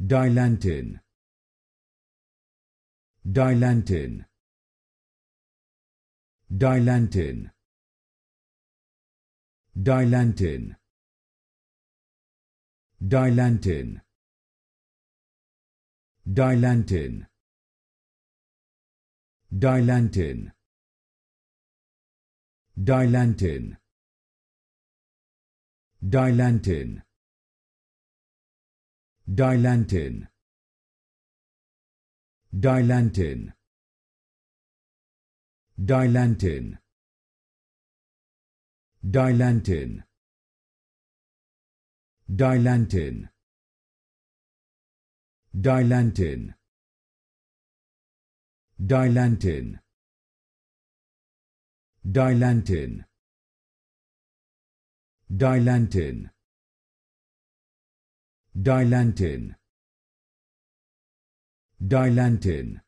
Dilantin. Dilantin. Dilantin. Dilantin. Dilantin. Dilantin. Dilantin. Dilantin. Dilantin. Dilantin. Dilantin. Dilantin. Dilantin. Dilantin. Dilantin. Dilantin. Dilantin. Dilantin. Dilantin. Dilantin.